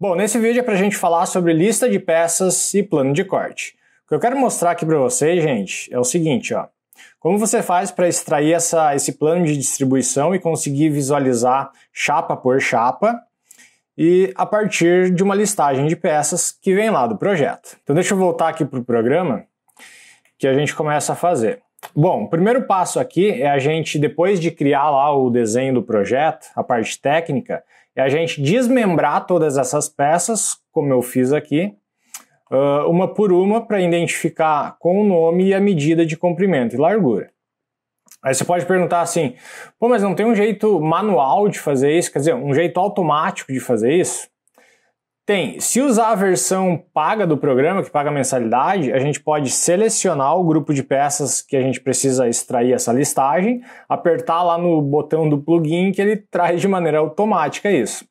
Bom, nesse vídeo é para a gente falar sobre lista de peças e plano de corte. O que eu quero mostrar aqui para vocês, gente, é o seguinte, ó. Como você faz para extrair essa, esse plano de distribuição e conseguir visualizar chapa por chapa e a partir de uma listagem de peças que vem lá do projeto. Então deixa eu voltar aqui para o programa que a gente começa a fazer. Bom, o primeiro passo aqui é a gente, depois de criar lá o desenho do projeto, a parte técnica, é a gente desmembrar todas essas peças, como eu fiz aqui, ah, uma por uma para identificar com o nome e a medida de comprimento e largura. Aí você pode perguntar assim, pô, mas não tem um jeito manual de fazer isso? Quer dizer, um jeito automático de fazer isso? Tem. Se usar a versão paga do programa, que paga mensalidade, a gente pode selecionar o grupo de peças que a gente precisa extrair essa listagem, apertar lá no botão do plugin que ele traz de maneira automática isso.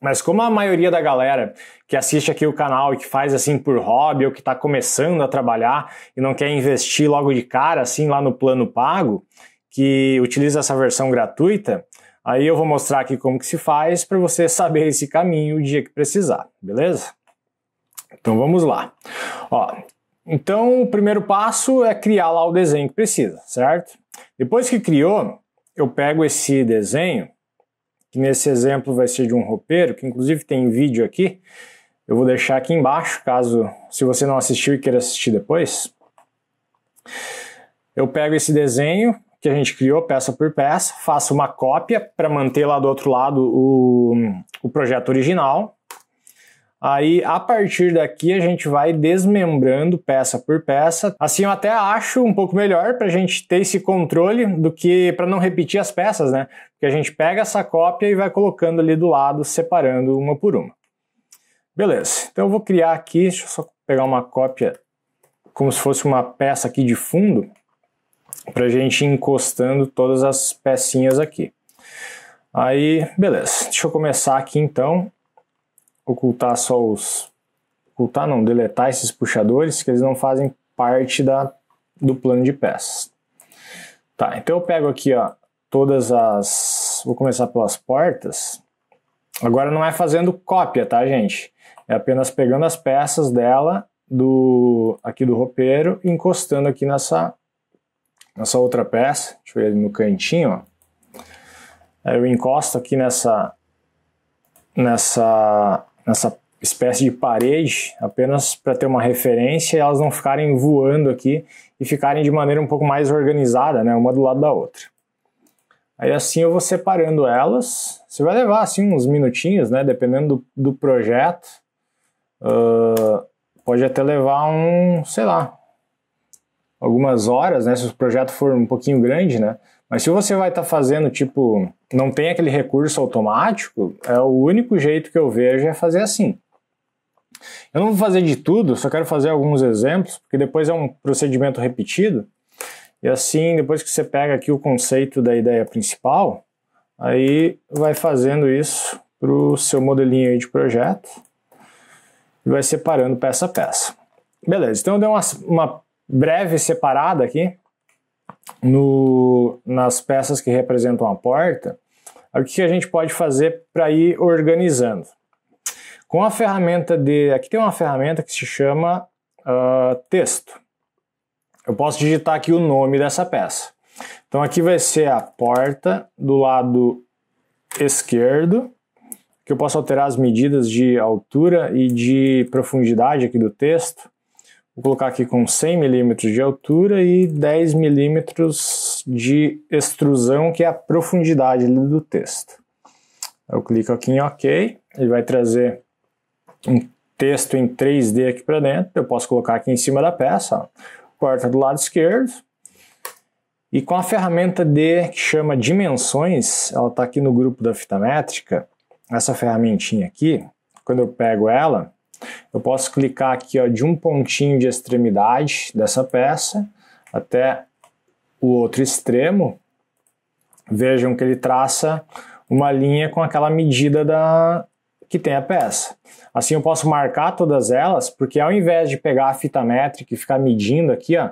Mas como a maioria da galera que assiste aqui o canal e que faz assim por hobby ou que está começando a trabalhar e não quer investir logo de cara assim lá no plano pago, que utiliza essa versão gratuita, Aí eu vou mostrar aqui como que se faz para você saber esse caminho o dia que precisar, beleza? Então vamos lá. Ó, então o primeiro passo é criar lá o desenho que precisa, certo? Depois que criou, eu pego esse desenho, que nesse exemplo vai ser de um roupeiro, que inclusive tem vídeo aqui, eu vou deixar aqui embaixo, caso se você não assistiu e queira assistir depois. Eu pego esse desenho, que a gente criou peça por peça, faço uma cópia para manter lá do outro lado o, o projeto original. Aí, a partir daqui, a gente vai desmembrando peça por peça. Assim, eu até acho um pouco melhor para a gente ter esse controle do que para não repetir as peças, né? Porque a gente pega essa cópia e vai colocando ali do lado, separando uma por uma. Beleza, então eu vou criar aqui, deixa eu só pegar uma cópia como se fosse uma peça aqui de fundo para a gente ir encostando todas as pecinhas aqui. Aí, beleza. Deixa eu começar aqui então. Ocultar só os... Ocultar não, deletar esses puxadores, que eles não fazem parte da, do plano de peças. Tá, então eu pego aqui, ó, todas as... Vou começar pelas portas. Agora não é fazendo cópia, tá, gente? É apenas pegando as peças dela do aqui do roupeiro encostando aqui nessa nessa outra peça, deixa eu ver no cantinho, ó. Aí é, eu encosto aqui nessa, nessa, nessa espécie de parede, apenas para ter uma referência e elas não ficarem voando aqui e ficarem de maneira um pouco mais organizada, né, uma do lado da outra. Aí assim eu vou separando elas, você vai levar assim uns minutinhos, né, dependendo do, do projeto, uh, pode até levar um, sei lá, algumas horas, né? Se o projeto for um pouquinho grande, né? Mas se você vai estar tá fazendo, tipo, não tem aquele recurso automático, é o único jeito que eu vejo é fazer assim. Eu não vou fazer de tudo, só quero fazer alguns exemplos, porque depois é um procedimento repetido. E assim, depois que você pega aqui o conceito da ideia principal, aí vai fazendo isso para o seu modelinho de projeto e vai separando peça a peça. Beleza, então eu dei uma, uma breve separada aqui no, nas peças que representam a porta, o que a gente pode fazer para ir organizando. Com a ferramenta de. Aqui tem uma ferramenta que se chama uh, texto. Eu posso digitar aqui o nome dessa peça. Então aqui vai ser a porta do lado esquerdo, que eu posso alterar as medidas de altura e de profundidade aqui do texto. Vou colocar aqui com 100 milímetros de altura e 10 milímetros de extrusão, que é a profundidade do texto. Eu clico aqui em OK, ele vai trazer um texto em 3D aqui para dentro. Eu posso colocar aqui em cima da peça, ó. corta do lado esquerdo. E com a ferramenta D, que chama Dimensões, ela está aqui no grupo da fita métrica, essa ferramentinha aqui, quando eu pego ela, eu posso clicar aqui ó, de um pontinho de extremidade dessa peça até o outro extremo. Vejam que ele traça uma linha com aquela medida da que tem a peça. Assim eu posso marcar todas elas, porque ao invés de pegar a fita métrica e ficar medindo aqui, ó,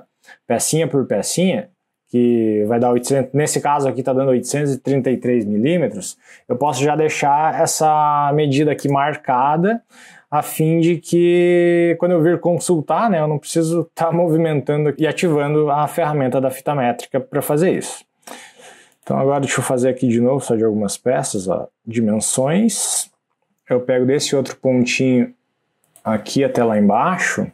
pecinha por pecinha, que vai dar 800, nesse caso aqui está dando 833 milímetros, eu posso já deixar essa medida aqui marcada a fim de que quando eu vir consultar, né, eu não preciso estar tá movimentando e ativando a ferramenta da fita métrica para fazer isso. Então agora deixa eu fazer aqui de novo, só de algumas peças, ó, dimensões. Eu pego desse outro pontinho aqui até lá embaixo.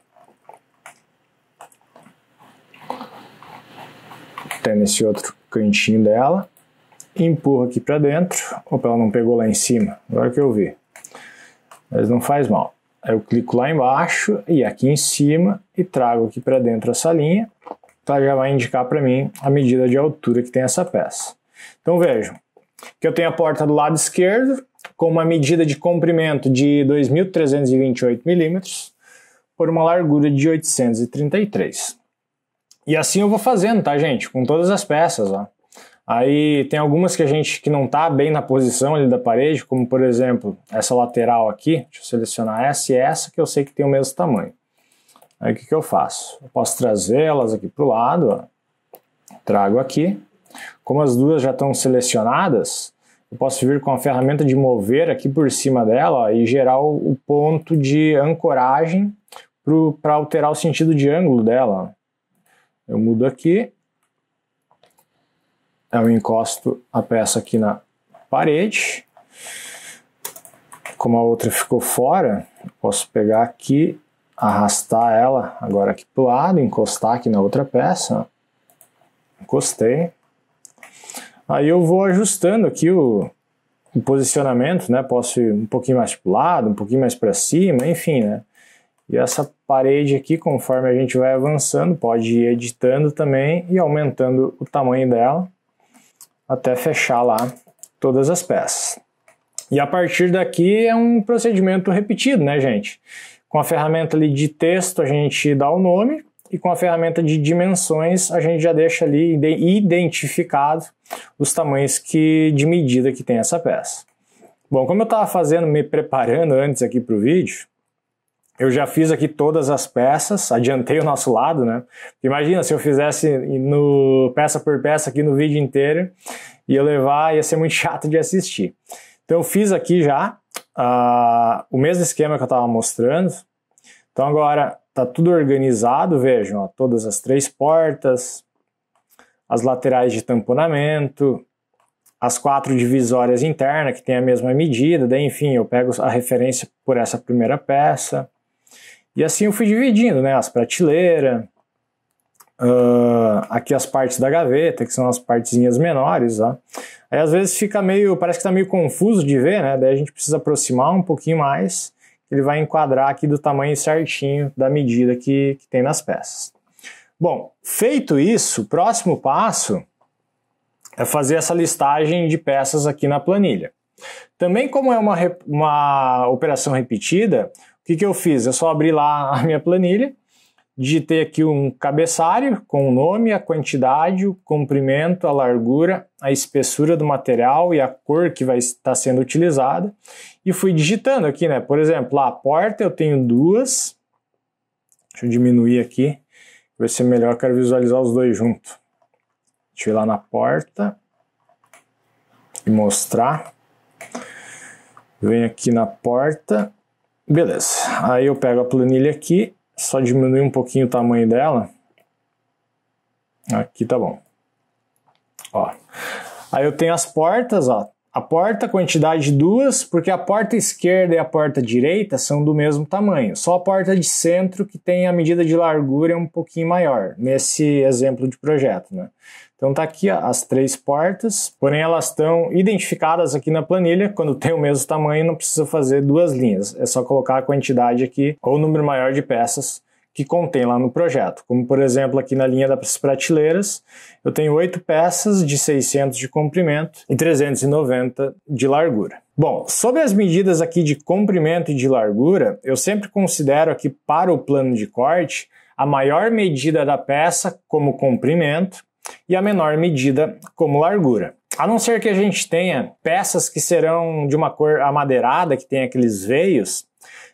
Até nesse outro cantinho dela. Empurro aqui para dentro. Opa, ela não pegou lá em cima. Agora que eu vi mas não faz mal. Eu clico lá embaixo e aqui em cima e trago aqui para dentro essa linha, tá? já vai indicar para mim a medida de altura que tem essa peça. Então vejam que eu tenho a porta do lado esquerdo com uma medida de comprimento de 2.328 milímetros por uma largura de 833. E assim eu vou fazendo, tá gente? Com todas as peças, ó. Aí tem algumas que a gente que não está bem na posição ali da parede, como por exemplo essa lateral aqui, deixa eu selecionar essa e essa que eu sei que tem o mesmo tamanho. Aí o que, que eu faço? Eu posso trazer elas aqui para o lado, ó. trago aqui. Como as duas já estão selecionadas, eu posso vir com a ferramenta de mover aqui por cima dela ó, e gerar o, ponto de ancoragem para alterar o sentido de ângulo dela. Eu mudo aqui é, eu encosto a peça aqui na parede. Como a outra ficou fora, posso pegar aqui, arrastar ela agora aqui para o lado, encostar aqui na outra peça. Encostei. Aí eu vou ajustando aqui o, o posicionamento, né? Posso ir um pouquinho mais para o lado, um pouquinho mais para cima, enfim, né? E essa parede aqui, conforme a gente vai avançando, pode ir editando também e aumentando o tamanho dela até fechar lá todas as peças. E a partir daqui é um procedimento repetido, né, gente? Com a ferramenta ali de texto a gente dá o nome e com a ferramenta de dimensões a gente já deixa ali identificado os tamanhos que, de medida que tem essa peça. Bom, como eu estava fazendo, me preparando antes aqui para o vídeo, eu já fiz aqui todas as peças, adiantei o nosso lado, né? Imagina se eu fizesse no peça por peça aqui no vídeo inteiro e eu levar, ia ser muito chato de assistir. Então eu fiz aqui já uh, o mesmo esquema que eu estava mostrando. Então agora tá tudo organizado, vejam, ó, todas as três portas, as laterais de tamponamento, as quatro divisórias internas que tem a mesma medida, daí enfim, eu pego a referência por essa primeira peça e assim eu fui dividindo, né? As prateleiras, uh, aqui as partes da gaveta, que são as partezinhas menores, ó. Aí às vezes fica meio, parece que tá meio confuso de ver, né? Daí a gente precisa aproximar um pouquinho mais, ele vai enquadrar aqui do tamanho certinho da medida que, que tem nas peças. Bom, feito isso, o próximo passo é fazer essa listagem de peças aqui na planilha. Também como é uma, uma operação repetida, o que, que eu fiz? Eu só abri lá a minha planilha, digitei aqui um cabeçalho com o nome, a quantidade, o comprimento, a largura, a espessura do material e a cor que vai estar sendo utilizada e fui digitando aqui, né? Por exemplo, a porta eu tenho duas, deixa eu diminuir aqui, vai ser é melhor, quero visualizar os dois juntos. Deixa eu ir lá na porta e mostrar. Venho aqui na porta, Beleza, aí eu pego a planilha aqui, só diminui um pouquinho o tamanho dela. Aqui tá bom. Ó. Aí eu tenho as portas, ó. A porta, quantidade duas, porque a porta esquerda e a porta direita são do mesmo tamanho. Só a porta de centro que tem a medida de largura um pouquinho maior, nesse exemplo de projeto, né? Então tá aqui ó, as três portas, porém elas estão identificadas aqui na planilha, quando tem o mesmo tamanho não precisa fazer duas linhas, é só colocar a quantidade aqui ou o número maior de peças que contém lá no projeto. Como por exemplo aqui na linha das prateleiras, eu tenho oito peças de 600 de comprimento e 390 de largura. Bom, sobre as medidas aqui de comprimento e de largura, eu sempre considero aqui para o plano de corte a maior medida da peça como comprimento e a menor medida como largura. A não ser que a gente tenha peças que serão de uma cor amadeirada, que tem aqueles veios,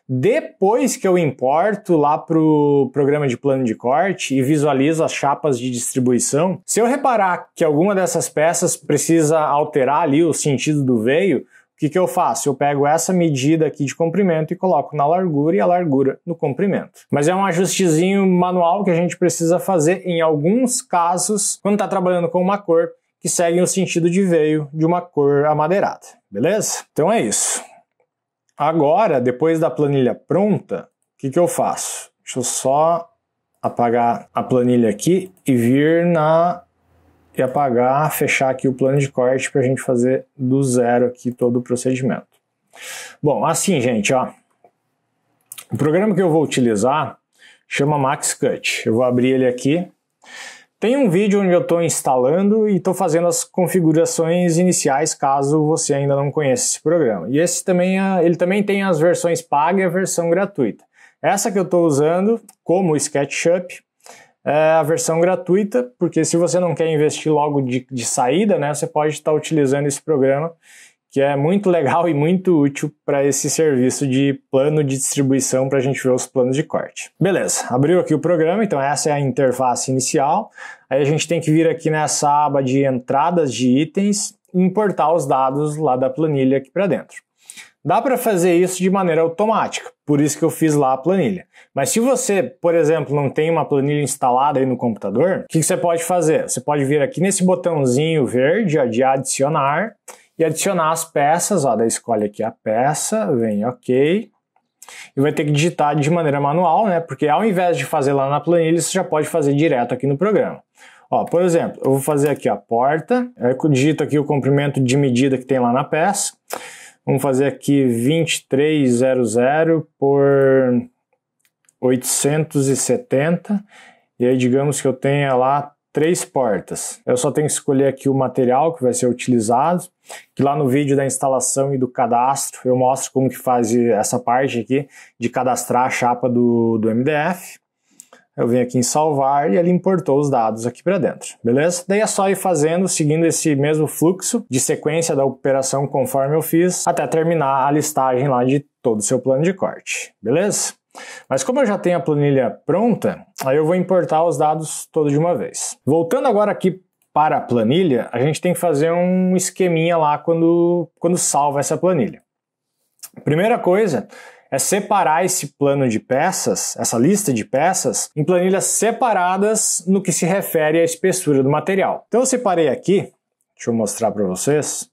depois que eu importo lá para o programa de plano de corte e visualizo as chapas de distribuição, se eu reparar que alguma dessas peças precisa alterar ali o sentido do veio, que, que eu faço? Eu pego essa medida aqui de comprimento e coloco na largura e a largura no comprimento. Mas é um ajustezinho manual que a gente precisa fazer em alguns casos quando está trabalhando com uma cor que segue o sentido de veio de uma cor amadeirada, beleza? Então é isso. Agora, depois da planilha pronta, o que, que eu faço? Deixa eu só apagar a planilha aqui e vir na e apagar, fechar aqui o plano de corte para a gente fazer do zero aqui todo o procedimento. Bom, assim, gente, ó. O programa que eu vou utilizar chama MaxCut. Eu vou abrir ele aqui. Tem um vídeo onde eu estou instalando e estou fazendo as configurações iniciais, caso você ainda não conheça esse programa. E esse também, é, ele também tem as versões paga e a versão gratuita. Essa que eu estou usando, como SketchUp, é a versão gratuita, porque se você não quer investir logo de, de saída, né, você pode estar utilizando esse programa, que é muito legal e muito útil para esse serviço de plano de distribuição para a gente ver os planos de corte. Beleza, abriu aqui o programa, então essa é a interface inicial. Aí a gente tem que vir aqui nessa aba de entradas de itens e importar os dados lá da planilha aqui para dentro. Dá para fazer isso de maneira automática, por isso que eu fiz lá a planilha. Mas se você, por exemplo, não tem uma planilha instalada aí no computador, o que, que você pode fazer? Você pode vir aqui nesse botãozinho verde ó, de adicionar e adicionar as peças, ó, daí escolhe aqui a peça, vem OK, e vai ter que digitar de maneira manual, né? Porque ao invés de fazer lá na planilha, você já pode fazer direto aqui no programa. Ó, por exemplo, eu vou fazer aqui a porta, eu digito aqui o comprimento de medida que tem lá na peça, Vamos fazer aqui 2300 por 870. E aí digamos que eu tenha lá três portas. Eu só tenho que escolher aqui o material que vai ser utilizado, que lá no vídeo da instalação e do cadastro eu mostro como que faz essa parte aqui de cadastrar a chapa do, do MDF eu venho aqui em salvar e ele importou os dados aqui para dentro, beleza? Daí é só ir fazendo, seguindo esse mesmo fluxo de sequência da operação conforme eu fiz, até terminar a listagem lá de todo o seu plano de corte, beleza? Mas como eu já tenho a planilha pronta, aí eu vou importar os dados todos de uma vez. Voltando agora aqui para a planilha, a gente tem que fazer um esqueminha lá quando, quando salva essa planilha. Primeira coisa é separar esse plano de peças, essa lista de peças, em planilhas separadas no que se refere à espessura do material. Então eu separei aqui, deixa eu mostrar para vocês,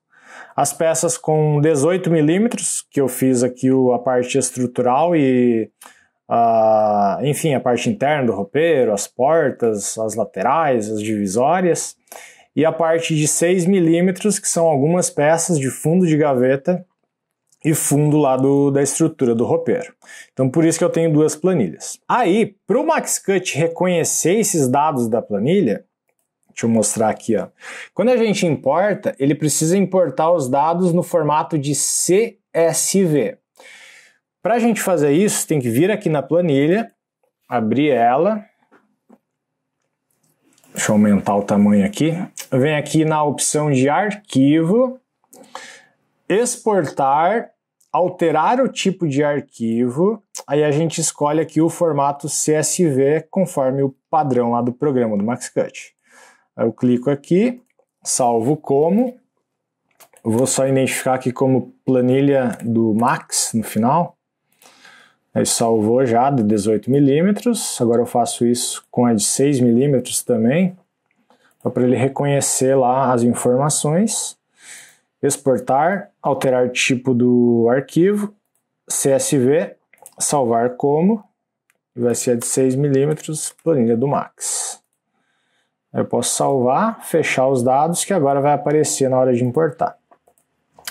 as peças com 18 milímetros, que eu fiz aqui a parte estrutural e Uh, enfim, a parte interna do roupeiro, as portas, as laterais, as divisórias, e a parte de 6 milímetros, que são algumas peças de fundo de gaveta e fundo lá do, da estrutura do roupeiro. Então por isso que eu tenho duas planilhas. Aí, para o MaxCut reconhecer esses dados da planilha, deixa eu mostrar aqui, ó. Quando a gente importa, ele precisa importar os dados no formato de CSV. Para a gente fazer isso, tem que vir aqui na planilha, abrir ela, deixa eu aumentar o tamanho aqui, vem aqui na opção de arquivo, exportar, alterar o tipo de arquivo, aí a gente escolhe aqui o formato CSV conforme o padrão lá do programa do MaxCut. Eu clico aqui, salvo como, eu vou só identificar aqui como planilha do Max no final. Aí salvou já de 18 milímetros. Agora eu faço isso com a de 6 milímetros também, para ele reconhecer lá as informações exportar, alterar tipo do arquivo, CSV, salvar como, vai ser de 6mm, planilha do Max. Eu posso salvar, fechar os dados que agora vai aparecer na hora de importar.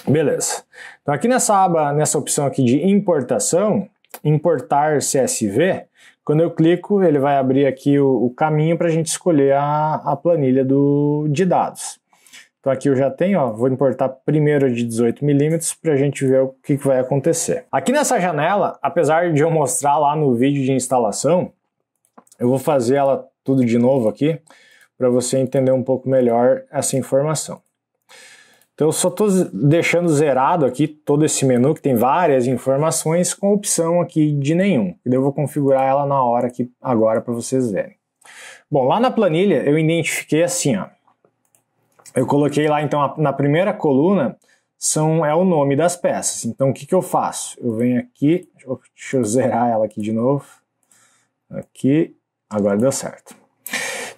Beleza. Então aqui nessa aba, nessa opção aqui de importação, importar CSV, quando eu clico ele vai abrir aqui o, o caminho para a gente escolher a, a planilha do, de dados. Então aqui eu já tenho, ó, vou importar primeiro de 18 milímetros para a gente ver o que, que vai acontecer. Aqui nessa janela, apesar de eu mostrar lá no vídeo de instalação, eu vou fazer ela tudo de novo aqui para você entender um pouco melhor essa informação. Então eu só estou deixando zerado aqui todo esse menu que tem várias informações com opção aqui de nenhum. E eu vou configurar ela na hora aqui agora para vocês verem. Bom, lá na planilha eu identifiquei assim, ó, eu coloquei lá, então, na primeira coluna são, é o nome das peças. Então, o que, que eu faço? Eu venho aqui, deixa eu zerar ela aqui de novo. Aqui, agora deu certo.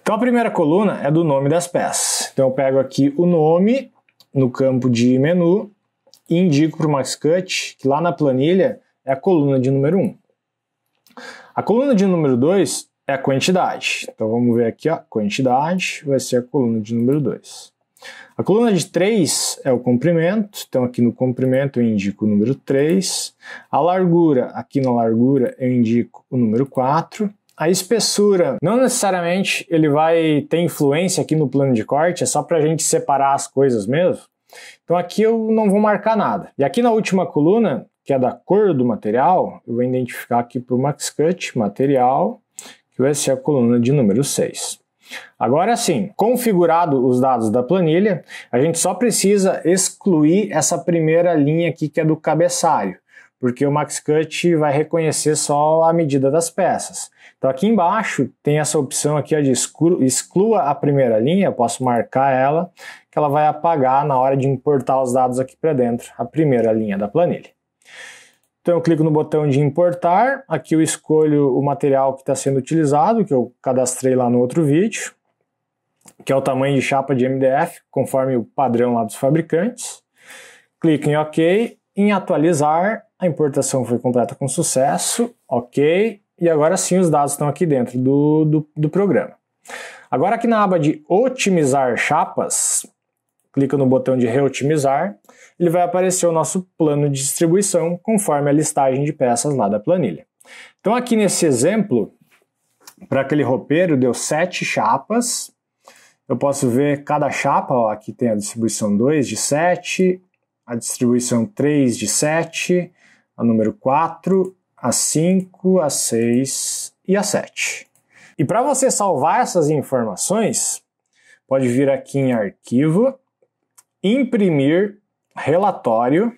Então, a primeira coluna é do nome das peças. Então, eu pego aqui o nome no campo de menu e indico para o MaxCut que lá na planilha é a coluna de número 1. A coluna de número 2 é a quantidade. Então, vamos ver aqui, ó, quantidade vai ser a coluna de número 2. A coluna de 3 é o comprimento, então aqui no comprimento eu indico o número 3. A largura, aqui na largura eu indico o número 4. A espessura, não necessariamente ele vai ter influência aqui no plano de corte, é só para a gente separar as coisas mesmo. Então aqui eu não vou marcar nada. E aqui na última coluna, que é da cor do material, eu vou identificar aqui para o MaxCut, material, que vai ser a coluna de número 6. Agora sim, configurado os dados da planilha, a gente só precisa excluir essa primeira linha aqui que é do cabeçalho, porque o MaxCut vai reconhecer só a medida das peças. Então aqui embaixo tem essa opção aqui de exclua a primeira linha, eu posso marcar ela, que ela vai apagar na hora de importar os dados aqui para dentro, a primeira linha da planilha. Então eu clico no botão de importar, aqui eu escolho o material que está sendo utilizado, que eu cadastrei lá no outro vídeo, que é o tamanho de chapa de MDF, conforme o padrão lá dos fabricantes. Clico em OK, em atualizar, a importação foi completa com sucesso, OK, e agora sim os dados estão aqui dentro do, do, do programa. Agora aqui na aba de otimizar chapas, clica no botão de reotimizar, ele vai aparecer o nosso plano de distribuição conforme a listagem de peças lá da planilha. Então aqui nesse exemplo, para aquele roupeiro deu sete chapas, eu posso ver cada chapa, ó, aqui tem a distribuição 2 de 7, a distribuição 3 de 7, a número 4, a 5, a 6 e a 7. E para você salvar essas informações, pode vir aqui em arquivo, imprimir relatório.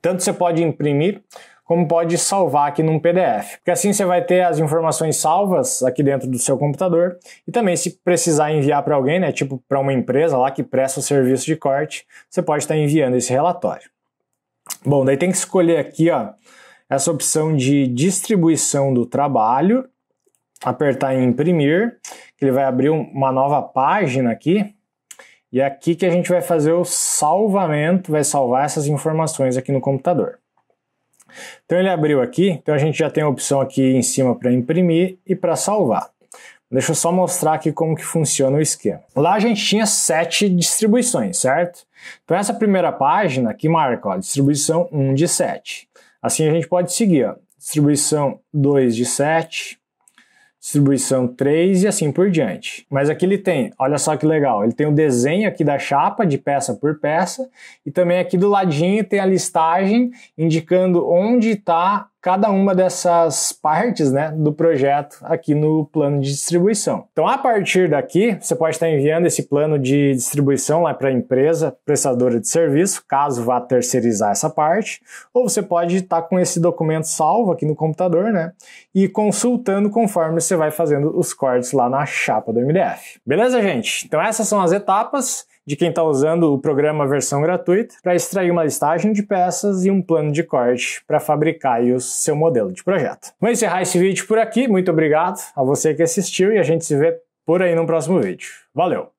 Tanto você pode imprimir como pode salvar aqui num PDF. Porque assim você vai ter as informações salvas aqui dentro do seu computador e também se precisar enviar para alguém, né, tipo para uma empresa lá que presta o serviço de corte, você pode estar tá enviando esse relatório. Bom, daí tem que escolher aqui, ó, essa opção de distribuição do trabalho, apertar em imprimir, que ele vai abrir uma nova página aqui. E é aqui que a gente vai fazer o salvamento, vai salvar essas informações aqui no computador. Então ele abriu aqui, então a gente já tem a opção aqui em cima para imprimir e para salvar. Deixa eu só mostrar aqui como que funciona o esquema. Lá a gente tinha sete distribuições, certo? Então essa primeira página que marca, ó, distribuição 1 de 7. Assim a gente pode seguir, ó, distribuição 2 de 7, distribuição 3 e assim por diante. Mas aqui ele tem, olha só que legal, ele tem o um desenho aqui da chapa de peça por peça e também aqui do ladinho tem a listagem indicando onde está cada uma dessas partes né, do projeto aqui no plano de distribuição. Então, a partir daqui, você pode estar enviando esse plano de distribuição lá para a empresa prestadora de serviço, caso vá terceirizar essa parte, ou você pode estar com esse documento salvo aqui no computador né, e consultando conforme você vai fazendo os cortes lá na chapa do MDF. Beleza, gente? Então, essas são as etapas de quem está usando o programa versão gratuita para extrair uma listagem de peças e um plano de corte para fabricar o seu modelo de projeto. Vou encerrar esse vídeo por aqui. Muito obrigado a você que assistiu e a gente se vê por aí no próximo vídeo. Valeu!